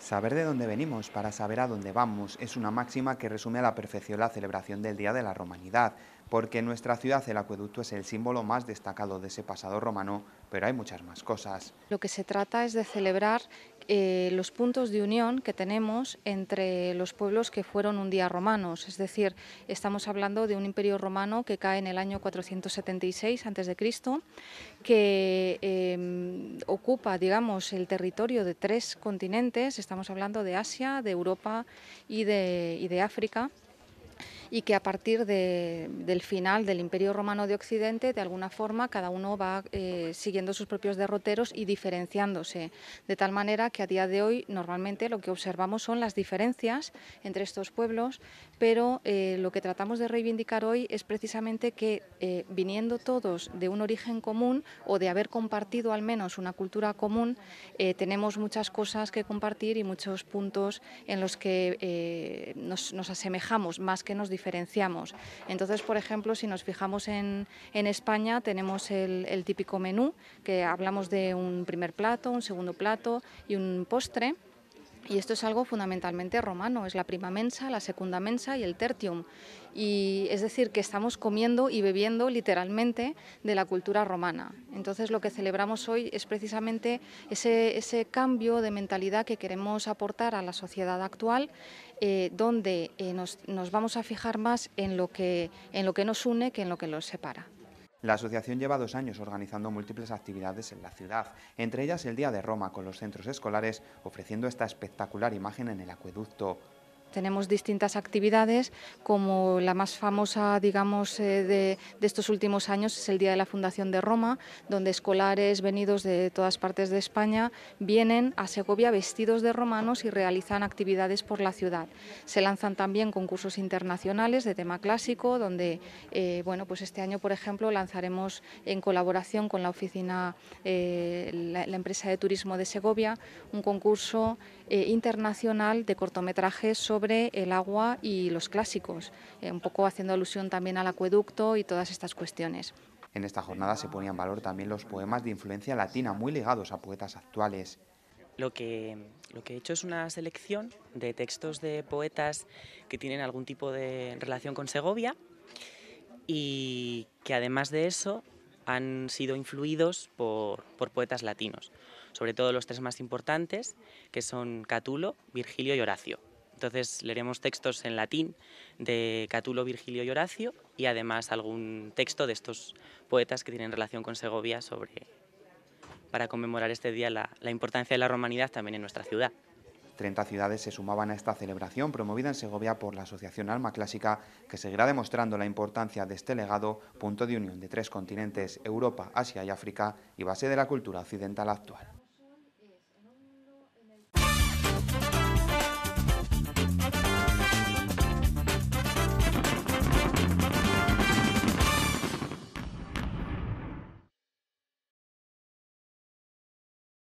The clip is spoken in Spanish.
Saber de dónde venimos para saber a dónde vamos es una máxima que resume a la perfección la celebración del Día de la Romanidad, porque en nuestra ciudad el acueducto es el símbolo más destacado de ese pasado romano, pero hay muchas más cosas. Lo que se trata es de celebrar eh, los puntos de unión que tenemos entre los pueblos que fueron un día romanos. Es decir, estamos hablando de un imperio romano que cae en el año 476 a.C., que em, ocupa, digamos, el territorio de tres continentes. Estamos hablando de Asia, de Europa y de, y de África y que a partir del final del Imperio Romano de Occidente, de alguna forma, cada uno va eh, siguiendo sus propios derroteros y diferenciándose, de tal manera que a día de hoy normalmente lo que observamos son las diferencias entre estos pueblos, pero eh, lo que tratamos de reivindicar hoy es precisamente que eh, viniendo todos de un origen común o de haber compartido al menos una cultura común, tenemos muchas cosas que compartir y muchos puntos en los que nos, nos asemejamos más que nos diferenciamos diferenciamos. Entonces, por ejemplo, si nos fijamos en, en España, tenemos el, el típico menú, que hablamos de un primer plato, un segundo plato y un postre. Y esto es algo fundamentalmente romano, es la prima mensa, la segunda mensa y el tertium. Y es decir, que estamos comiendo y bebiendo literalmente de la cultura romana. Entonces lo que celebramos hoy es precisamente ese, cambio de mentalidad que queremos aportar a la sociedad actual, eh, donde eh, nos, vamos a fijar más en lo, que, en lo que nos une que en lo que nos separa. La asociación lleva dos años organizando múltiples actividades en la ciudad, entre ellas el Día de Roma con los centros escolares, ofreciendo esta espectacular imagen en el acueducto. Tenemos distintas actividades, como la más famosa, digamos, eh, de, estos últimos años es el Día de la Fundación de Roma, donde escolares venidos de todas partes de España vienen a Segovia vestidos de romanos y realizan actividades por la ciudad. Se lanzan también concursos internacionales de tema clásico, donde, eh, bueno, pues este año, por ejemplo, lanzaremos en colaboración con la oficina, eh, la, empresa de turismo de Segovia, un concurso internacional de cortometrajes sobre sobre el agua y los clásicos, eh, un poco haciendo alusión también al acueducto y todas estas cuestiones. En esta jornada se ponían en valor también los poemas de influencia latina muy ligados a poetas actuales. Lo que, lo que he hecho es una selección de textos de poetas que tienen algún tipo de relación con Segovia y que además de eso han sido influidos por, por, poetas latinos, sobre todo los tres más importantes, que son Catulo, Virgilio y Horacio. Entonces leeremos textos en latín de Catulo, Virgilio y Horacio y además algún texto de estos poetas que tienen relación con Segovia sobre, para conmemorar este día la, importancia de la romanidad también en nuestra ciudad. Treinta ciudades se sumaban a esta celebración promovida en Segovia por la Asociación Alma Clásica, que seguirá demostrando la importancia de este legado, punto de unión de tres continentes, Europa, Asia y África, y base de la cultura occidental actual.